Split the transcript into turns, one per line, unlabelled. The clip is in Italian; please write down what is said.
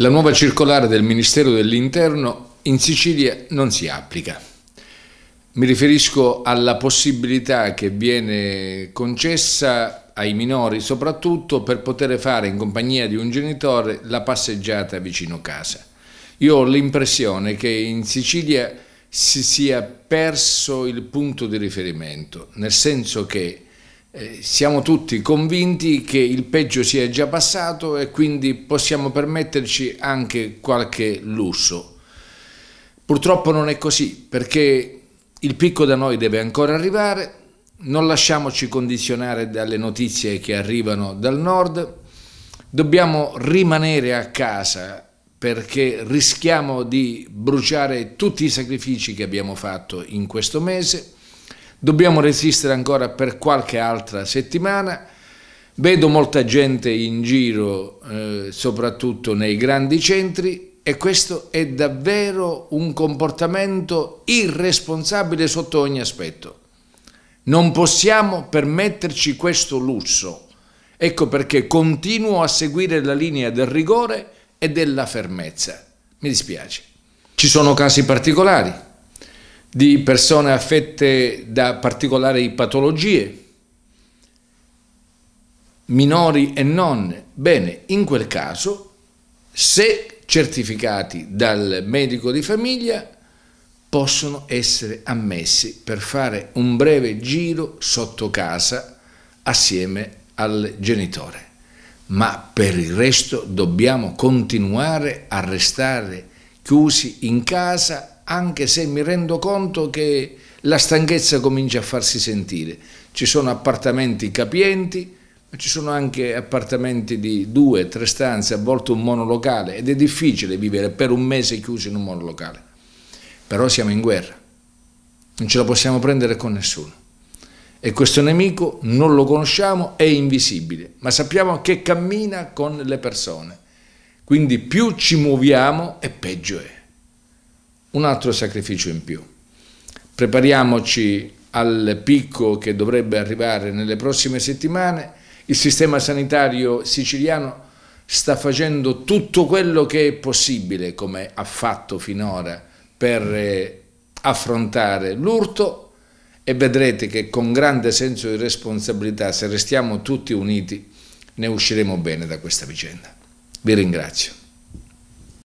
La nuova circolare del Ministero dell'Interno in Sicilia non si applica. Mi riferisco alla possibilità che viene concessa ai minori soprattutto per poter fare in compagnia di un genitore la passeggiata vicino casa. Io ho l'impressione che in Sicilia si sia perso il punto di riferimento, nel senso che eh, siamo tutti convinti che il peggio sia già passato e quindi possiamo permetterci anche qualche lusso. Purtroppo non è così, perché il picco da noi deve ancora arrivare, non lasciamoci condizionare dalle notizie che arrivano dal nord, dobbiamo rimanere a casa perché rischiamo di bruciare tutti i sacrifici che abbiamo fatto in questo mese Dobbiamo resistere ancora per qualche altra settimana. Vedo molta gente in giro, eh, soprattutto nei grandi centri, e questo è davvero un comportamento irresponsabile sotto ogni aspetto. Non possiamo permetterci questo lusso. Ecco perché continuo a seguire la linea del rigore e della fermezza. Mi dispiace. Ci sono casi particolari, di persone affette da particolari patologie, minori e nonne. Bene, in quel caso, se certificati dal medico di famiglia, possono essere ammessi per fare un breve giro sotto casa assieme al genitore. Ma per il resto dobbiamo continuare a restare chiusi in casa anche se mi rendo conto che la stanchezza comincia a farsi sentire. Ci sono appartamenti capienti, ma ci sono anche appartamenti di due, tre stanze, a volte un monolocale, ed è difficile vivere per un mese chiusi in un monolocale. Però siamo in guerra, non ce la possiamo prendere con nessuno. E questo nemico non lo conosciamo, è invisibile, ma sappiamo che cammina con le persone. Quindi più ci muoviamo e peggio è un altro sacrificio in più. Prepariamoci al picco che dovrebbe arrivare nelle prossime settimane, il sistema sanitario siciliano sta facendo tutto quello che è possibile, come ha fatto finora, per eh, affrontare l'urto e vedrete che con grande senso di responsabilità, se restiamo tutti uniti, ne usciremo bene da questa vicenda. Vi ringrazio.